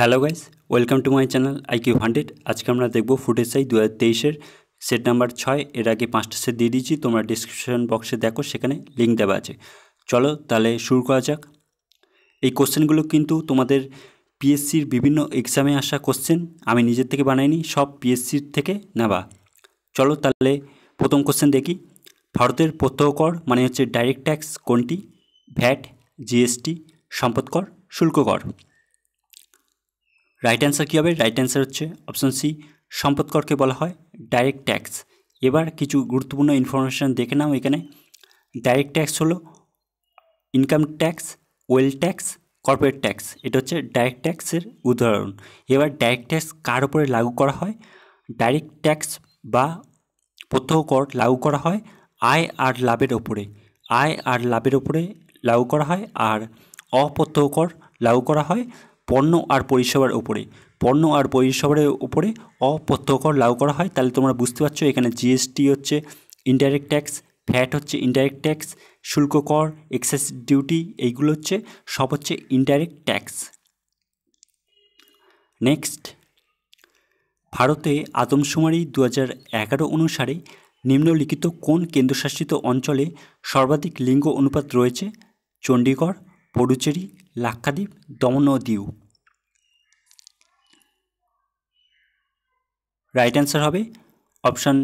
hello guys welcome to my channel I Q hundred আজকে আমরা দেখবো ফুটেজ সাই দু হাজার সেট নাম্বার ছয় এর আগে পাঁচটা সেট দিয়ে দিয়েছি তোমরা ডিসক্রিপশন বক্সে দেখো সেখানে লিঙ্ক দেওয়া আছে চলো তাহলে শুরু করা যাক এই কোশ্চেনগুলো কিন্তু তোমাদের পিএসসির বিভিন্ন এক্সামে আসা কোশ্চেন আমি নিজের থেকে বানাইনি সব পিএসসির থেকে নেবা চলো তাহলে প্রথম কোশ্চেন দেখি ভারতের প্রত্যহ মানে হচ্ছে ডাইরেক্ট ট্যাক্স কোনটি ভ্যাট জিএসটি সম্পদ কর শুল্ক কর রাইট অ্যান্সার কী হবে রাইট অ্যান্সার হচ্ছে অপশন সি সম্পদ করকে বলা হয় ডাইরেক্ট ট্যাক্স এবার কিছু গুরুত্বপূর্ণ ইনফরমেশান দেখে নাও এখানে ডাইরেক্ট ট্যাক্স হলো income tax wealth tax corporate tax এটা হচ্ছে ডাইরেক্ট ট্যাক্সের উদাহরণ এবার ডাইরেক্ট ট্যাক্স কার ওপরে লাগু করা হয় ডাইরেক্ট ট্যাক্স বা প্রত্যহ কর লাগু করা হয় আয় আর লাভের ওপরে আয় আর লাভের ওপরে লাগু করা হয় আর অপ্রত্যহ কর লাগু করা হয় পণ্য আর পরিষেবার উপরে পণ্য আর পরিষেবার উপরে অপ্রত্যক্ষ লাগু করা হয় তাহলে তোমরা বুঝতে পারছো এখানে জিএসটি হচ্ছে ইনডাইরেক্ট ট্যাক্স ফ্যাট হচ্ছে ইনডাইরেক্ট ট্যাক্স শুল্ক কর এক্সেস ডিউটি এইগুলো হচ্ছে সব হচ্ছে ইনডাইরেক্ট ট্যাক্স নেক্সট ভারতে আদমশুমারি দু এগারো অনুসারে নিম্নলিখিত কোন কেন্দ্রশাসিত অঞ্চলে সর্বাধিক লিঙ্গ অনুপাত রয়েছে চণ্ডীগড় পডুচেরি লাক্ষাদ্বীপ দমন ও দিউ রাইট অ্যান্সার হবে অপশান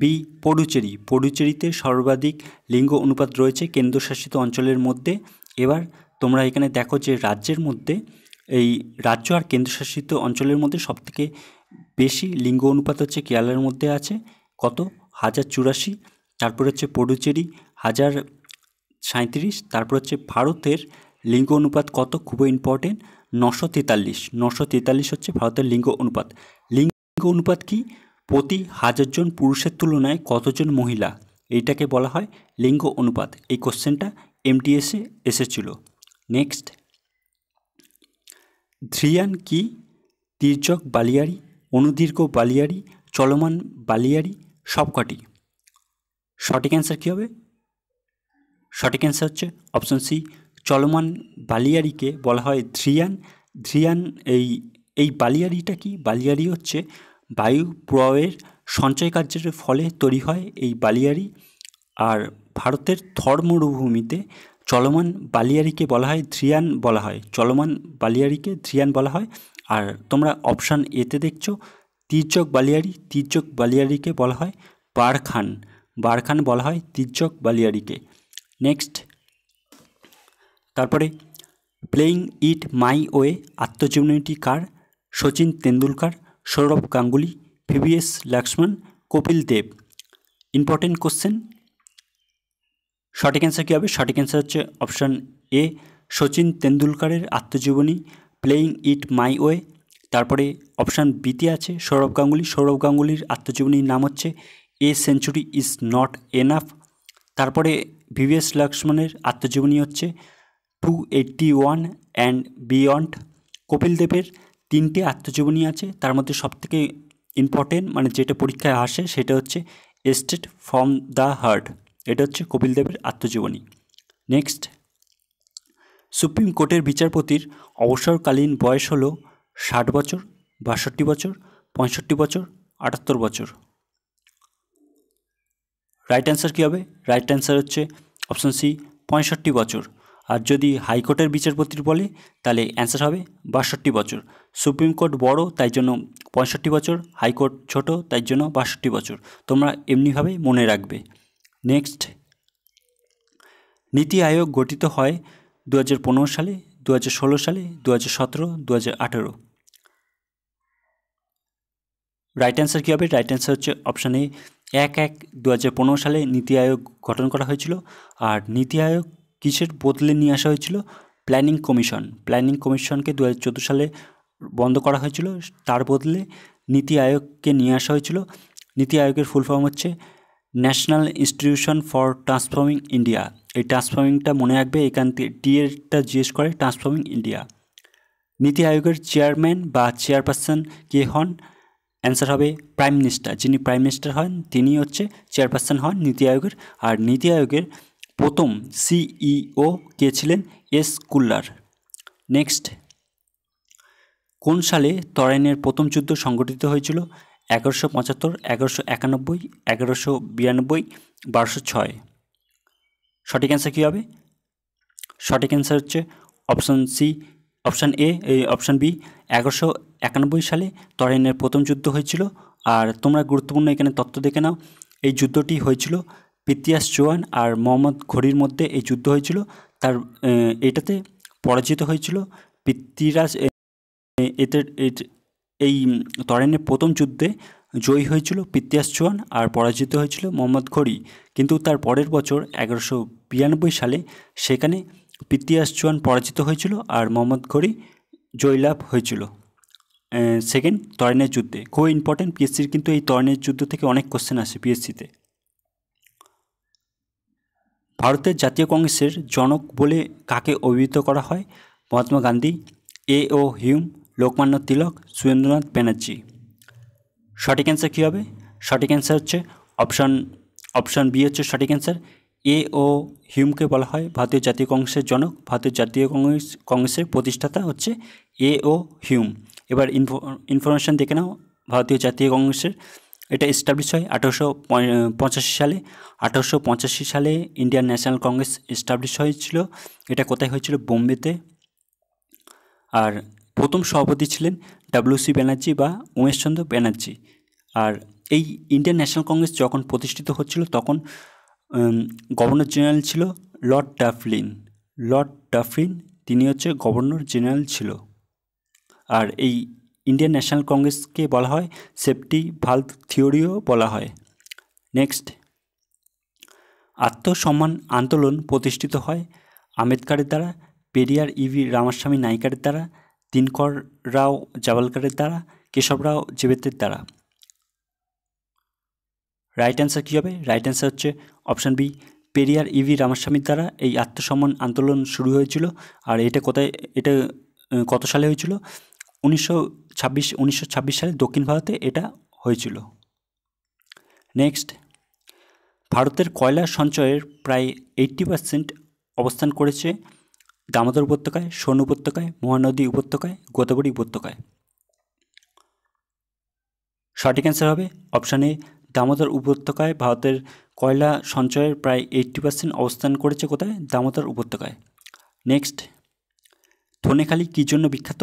বি পডুচেরি পডুচেরিতে সর্বাধিক লিঙ্গ অনুপাত রয়েছে কেন্দ্রশাসিত অঞ্চলের মধ্যে এবার তোমরা এখানে দেখো যে রাজ্যের মধ্যে এই রাজ্য আর কেন্দ্রশাসিত অঞ্চলের মধ্যে সবথেকে বেশি লিঙ্গ অনুপাত হচ্ছে কেরালার মধ্যে আছে কত হাজার চুরাশি তারপর হচ্ছে পডুচেরি হাজার সাঁত্রিশ তারপর হচ্ছে ভারতের লিঙ্গ অনুপাত কত খুবই ইম্পর্টেন্ট নশো তেতাল্লিশ নশো তেতাল্লিশ হচ্ছে ভারতের লিঙ্গ অনুপাত লিঙ্গ অনুপাত কি প্রতি হাজার জন পুরুষের তুলনায় কতজন মহিলা এইটাকে বলা হয় লিঙ্গ অনুপাত এই কোশ্চেনটা এমটিএসে এসেছিল নেক্সট ধ্রিয়ান কি তির্যক বালিয়ারি অনুদীর্ঘ বালিয়ারি চলমান বালিয়ারি সবকটি সঠিক অ্যান্সার কী হবে সঠিক অ্যান্সার হচ্ছে অপশন সি চলমান বালিয়ারিকে বলা হয় ধ্রিয়ান ধ্রিয়ান এই এই বালিয়াড়িটা কি বালিয়াড়ি হচ্ছে বায়ু প্রয়ের সঞ্চয় কার্যের ফলে তৈরি হয় এই বালিয়াড়ি আর ভারতের থর মরুভূমিতে চলমান বালিয়ারিকে বলা হয় ধ্রিয়ান বলা হয় চলমান বালিয়াড়িকে ধ্রিয়ান বলা হয় আর তোমরা অপশান এতে দেখছো তির্যক বালিয়ারি তির্যক বালিয়ারিকে বলা হয় বারখান বারখান বলা হয় তির্যক বালিয়ারিকে নেক্সট তারপরে প্লেয়িং ইট মাই ওয়ে আত্মজীবনীটি কার Sachin Tendulkar Sourav Ganguly VVS Laxman Kapil Dev important question সঠিক অ্যান্সার কী হবে সঠিক অ্যান্সার হচ্ছে অপশান এ সচিন তেন্ডুলকারের আত্মজীবনী প্লেয়িং ইট মাই ওয়ে তারপরে অপশান বিতে আছে সৌরভ গাঙ্গুলি সৌরভ গাঙ্গুলির আত্মজীবনীর নাম হচ্ছে A century is not enough তারপরে ভিভিএস লক্ষ্মণের আত্মজীবনী হচ্ছে two eighty one and beyond Kapil দেবের তিনটে আত্মজীবনী আছে তার মধ্যে সবথেকে ইম্পর্টেন্ট মানে যেটা পরীক্ষায় আসে সেটা হচ্ছে এস্টেট ফ্রম দ্য হার্ট এটা হচ্ছে কপিল দেবের আত্মজীবনী নেক্সট সুপ্রিম কোর্টের বিচারপতির অবসরকালীন বয়স হলো ষাট বছর বাষট্টি বছর পঁয়ষট্টি বছর আটাত্তর বছর রাইট অ্যান্সার কী হবে রাইট অ্যান্সার হচ্ছে অপশন সি পঁয়ষট্টি বছর আর যদি হাইকোর্টের বিচারপতির বলে তাহলে অ্যান্সার হবে বাষট্টি বছর সুপ্রিম কোর্ট বড় তাই জন্য পঁয়ষট্টি বছর হাইকোর্ট ছোট তাই জন্য বাষট্টি বছর তোমরা এমনিভাবে মনে রাখবে নেক্সট নীতি আয়োগ গঠিত হয় দু সালে দু সালে দু হাজার সতেরো দু আঠেরো রাইট অ্যান্সার কী হবে রাইট অ্যান্সার হচ্ছে অপশানে এক এক দু সালে নীতি আয়োগ গঠন করা হয়েছিল আর নীতি আয়োগ কিসের বদলে নিয়ে আসা হয়েছিল প্ল্যানিং কমিশন প্ল্যানিং কমিশনকে দু হাজার সালে বন্ধ করা হয়েছিল তার বদলে নীতি আয়োগকে নিয়ে আসা হয়েছিল নীতি আয়োগের ফুল ফর্ম হচ্ছে National Institution for Transforming India এই ট্রান্সফর্মিংটা মনে রাখবে এখান থেকে ডিএরটা জিজ্ঞেস করে ট্রান্সফর্মিং ইন্ডিয়া নীতি আয়োগের চেয়ারম্যান বা চেয়ারপারসন কে হন অ্যান্সার হবে প্রাইম মিনিস্টার যিনি প্রাইম মিনিস্টার হন তিনি হচ্ছে চেয়ারপারসন হন নীতি আয়োগের আর নীতি আয়োগের প্রথম সিইও e কে ছিলেন এস কুল্লার নেক্সট কোন সালে তরাইনের প্রথম যুদ্ধ সংগঠিত হয়েছিল এগারোশো পঁচাত্তর এগারোশো একানব্বই এগারোশো বিরানব্বই বারোশো ছয় সঠিক অ্যান্সার কী হবে সঠিক অ্যান্সার হচ্ছে option C option A option B এগারোশো একানব্বই সালে তরাইনের প্রথম যুদ্ধ হয়েছিল আর তোমরা গুরুত্বপূর্ণ এখানে তথ্য দেখে নাও এই যুদ্ধটি হয়েছিল পিতিয়াস চৌহান আর মোহাম্মদ ঘড়ির মধ্যে এই যুদ্ধ হয়েছিল তার এটাতে পরাজিত হয়েছিল পিতৃরাজ এতে এই তরেনের প্রথম যুদ্ধে জয়ী হয়েছিল পিতিয়াস চৌহান আর পরাজিত হয়েছিল মোহাম্মদ ঘড়ি কিন্তু তার পরের বছর এগারোশো বিরানব্বই সালে সেখানে পিতিয়াস চৌহান পরাজিত হয়েছিল আর মোহাম্মদ ঘড়ি জয়লাভ হয়েছিল সেকেন্ড তরেনের যুদ্ধে খুব ইম্পর্টেন্ট পিএসসির কিন্তু এই তরেনের যুদ্ধ থেকে অনেক কোশ্চেন আসে পিএসসিতে ভারতের জাতীয় কংগ্রেসের জনক বলে কাকে অভিহিত করা হয় Mahatma Gandhi A O Hume Lokmanya Tilak Surendranath Banerjee সঠিক অ্যান্সার কী হবে সঠিক অ্যান্সার হচ্ছে অপশান অপশান বি হচ্ছে সঠিক অ্যান্সার এ ও হিউমকে বলা হয় ভারতীয় জাতীয় কংগ্রেসের জনক ভারতীয় জাতীয় কংগ্রেস কংগ্রেসের প্রতিষ্ঠাতা হচ্ছে এ ও হিউম এবার ইনফরমেশন ইনফরমেশান দেখে নাও ভারতীয় জাতীয় কংগ্রেসের এটা এস্টাবলিশ হয় আঠারোশো পঁচাশি সালে আঠারোশো পঁচাশি সালে ইন্ডিয়ান ন্যাশনাল কংগ্রেস এস্টাবলিশ হয়েছিল এটা কোথায় হয়েছিল বোম্বেতে আর প্রথম সভাপতি ছিলেন সি ব্যানার্জি বা উমেশচন্দ্র ব্যানার্জি আর এই ইন্ডিয়ান ন্যাশনাল কংগ্রেস যখন প্রতিষ্ঠিত হচ্ছিল তখন গভর্নর জেনারেল ছিল লর্ড ডাফলিন লর্ড ডাফলিন তিনি হচ্ছে গভর্নর জেনারেল ছিল আর এই ইন্ডিয়ান ন্যাশনাল কংগ্রেসকে বলা হয় সেফটি ভাল্ভ থিওরিও বলা হয় নেক্সট আত্মসম্মান আন্দোলন প্রতিষ্ঠিত হয় আম্বেদকারের দ্বারা পেরিয়ার ইভি e রামাস্বামী নায়িকারের দ্বারা দিনকর রাও জাভালকারের দ্বারা কেশবরাও জেবেতের দ্বারা রাইট অ্যান্সার কী হবে রাইট অ্যান্সার হচ্ছে option B Periyar EV e রামাস্বামীর দ্বারা এই আত্মসম্মান আন্দোলন শুরু হয়েছিল আর এটা কোথায় এটা কত সালে হয়েছিল উনিশশো ছাব্বিশ উনিশশো ছাব্বিশ সালে দক্ষিণ ভারতে এটা হয়েছিল নেক্সট ভারতের কয়লা সঞ্চয়ের প্রায় এইট্টি পার্সেন্ট অবস্থান করেছে দামোদর উপত্যকায় সোন উপত্যকায় মহানদী উপত্যকায় গোদাবরী উপত্যকায় সঠিক অ্যান্সার হবে অপশান এ দামোদর উপত্যকায় ভারতের কয়লা সঞ্চয়ের প্রায় এইট্টি পার্সেন্ট অবস্থান করেছে কোথায় দামোদর উপত্যকায় নেক্সট ধনেখালি কী জন্য বিখ্যাত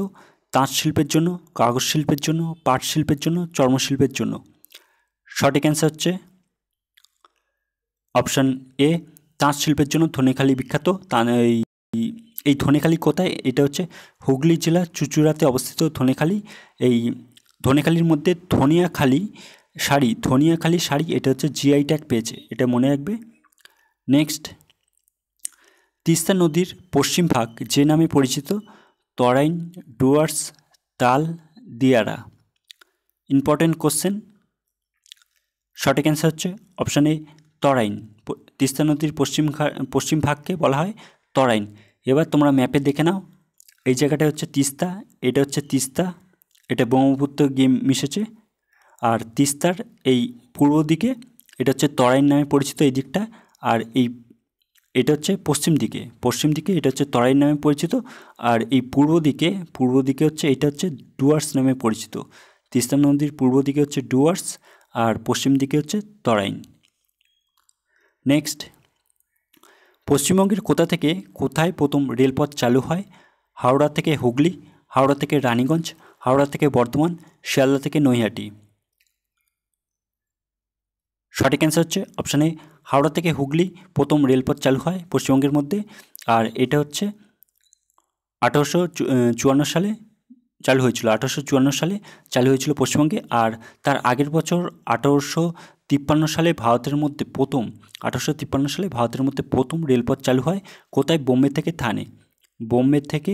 তাঁত শিল্পের জন্য কাগজ শিল্পের জন্য পাট শিল্পের জন্য চর্মশিল্পের জন্য সঠিক অ্যান্সার হচ্ছে অপশান এ তাঁত শিল্পের জন্য ধনেখালি বিখ্যাত তা মানে এই এই ধনেখালি কোথায় এটা হচ্ছে হুগলি জেলা চুচুড়াতে অবস্থিত ধনেখালি এই ধনেখালির মধ্যে ধনিয়াখালি শাড়ি ধনিয়াখালি শাড়ি এটা হচ্ছে জিআই ট্যাগ পেয়েছে এটা মনে রাখবে নেক্সট তিস্তা নদীর পশ্চিম ভাগ যে নামে পরিচিত তরাইন ডুয়ার্স তাল দিয়ারা ইম্পর্টেন্ট কোশ্চেন সঠিক অ্যান্সার হচ্ছে অপশান এ তরাইন তিস্তা নদীর পশ্চিম পশ্চিম ভাগকে বলা হয় তরাইন এবার তোমরা ম্যাপে দেখে নাও এই জায়গাটা হচ্ছে তিস্তা এটা হচ্ছে তিস্তা এটা ব্রহ্মপুত্র গিয়ে মিশেছে আর তিস্তার এই পূর্ব দিকে এটা হচ্ছে তরাইন নামে পরিচিত এই দিকটা আর এই এটা হচ্ছে পশ্চিম দিকে পশ্চিম দিকে এটা হচ্ছে তরাই নামে পরিচিত আর এই পূর্ব দিকে পূর্ব দিকে হচ্ছে এটা হচ্ছে ডুয়ার্স নামে পরিচিত তিস্তা নদীর পূর্ব দিকে হচ্ছে ডুয়ার্স আর পশ্চিম দিকে হচ্ছে তরাইন নেক্সট পশ্চিমবঙ্গের কোথা থেকে কোথায় প্রথম রেলপথ চালু হয় হাওড়া থেকে হুগলি হাওড়া থেকে রানীগঞ্জ হাওড়া থেকে বর্ধমান শিয়ালদা থেকে নৈহাটি সঠিক অ্যান্সার হচ্ছে অপশানে হাওড়া থেকে হুগলি প্রথম রেলপথ চালু হয় পশ্চিমবঙ্গের মধ্যে আর এটা হচ্ছে আঠারোশো চুয়ান্ন সালে চালু হয়েছিল আঠারোশো চুয়ান্ন সালে চালু হয়েছিল পশ্চিমবঙ্গে আর তার আগের বছর আঠারোশো তিপ্পান্ন সালে ভারতের মধ্যে প্রথম আঠারোশো তিপ্পান্ন সালে ভারতের মধ্যে প্রথম রেলপথ চালু হয় কোথায় বোম্বে থেকে থানে বোম্বে থেকে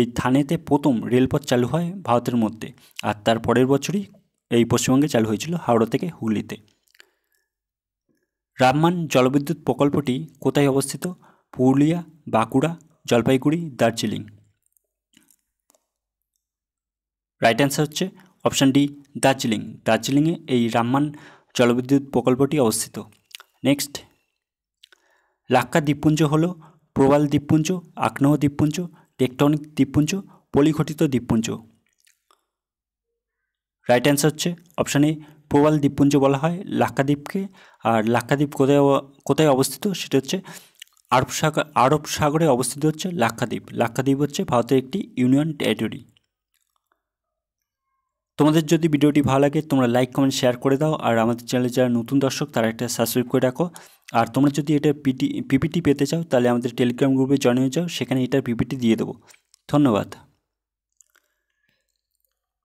এই থানেতে প্রথম রেলপথ চালু হয় ভারতের মধ্যে আর তার পরের বছরই এই পশ্চিমবঙ্গে চালু হয়েছিল হাওড়া থেকে হুগলিতে রামমান জলবিদ্যুৎ প্রকল্পটি কোথায় অবস্থিত পুরুলিয়া বাঁকুড়া জলপাইগুড়ি দার্জিলিং রাইট অ্যান্সার হচ্ছে অপশান ডি দার্জিলিং দার্জিলিংয়ে এই রামমান জলবিদ্যুৎ প্রকল্পটি অবস্থিত নেক্সট লাক্কা দ্বীপপুঞ্জ হল প্রবাল দ্বীপপুঞ্জ আগ্নেয় দ্বীপপুঞ্জ টেকটনিক দ্বীপপুঞ্জ পলিঘটিত দ্বীপপুঞ্জ রাইট অ্যান্সার হচ্ছে অপশান এ প্রবাল দ্বীপপুঞ্জ বলা হয় লাক্ষাদ্বীপকে আর লাক্ষাদ্বীপ কোথায় কোথায় অবস্থিত সেটা হচ্ছে আরব সাগর আরব সাগরে অবস্থিত হচ্ছে লাক্ষাদ্বীপ লাক্ষাদ্বীপ হচ্ছে ভারতের একটি ইউনিয়ন টেরিটরি তোমাদের যদি ভিডিওটি ভালো লাগে তোমরা লাইক কমেন্ট শেয়ার করে দাও আর আমাদের চ্যানেলে যারা নতুন দর্শক তারা একটা সাবস্ক্রাইব করে রাখো আর তোমরা যদি এটা পিটি পিপিটি পেতে চাও তাহলে আমাদের টেলিগ্রাম গ্রুপে জয়েন হয়ে যাও সেখানে এটার পিপিটি দিয়ে দেবো ধন্যবাদ